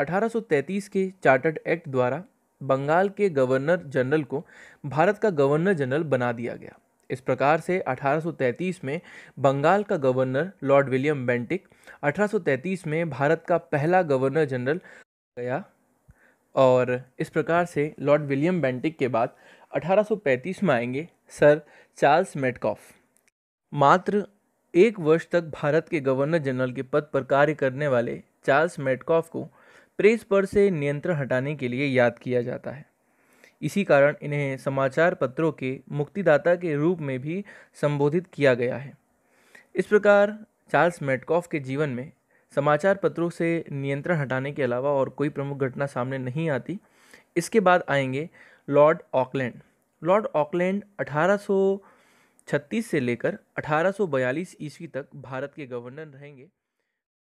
1833 के chartered act द्वारा बंगाल के गवर्नर जनरल को भारत का गवर्नर जनरल बना दिया गया इस प्रकार से 1833 में बंगाल का गवर्नर लॉर्ड विलियम बेंटिक 1833 में भारत का पहला गवर्नर जनरल गया और इस प्रकार से लॉर्ड विलियम बेंटिक के बाद 1835 में आएंगे सर चार्ल्स मेटकॉफ मात्र एक वर्ष तक भारत के गवर्नर जनरल के पद पर कार्य करने वाले चार्ल्स मेटकॉफ को प्रेस पर से नियंत्रण हटाने के लिए याद किया जाता है इसी कारण इन्हें समाचार पत्रों के मुक्तिदाता के रूप में भी संबोधित किया गया है इस प्रकार चार्ल्स मेटकॉफ के जीवन में समाचार पत्रों से नियंत्रण हटाने के अलावा और कोई प्रमुख घटना सामने नहीं आती इसके बाद आएंगे लॉर्ड ऑकलैंड लॉर्ड ऑकलैंड 1836 से लेकर 1842 ईस्वी तक भारत के गवर्नर रहेंगे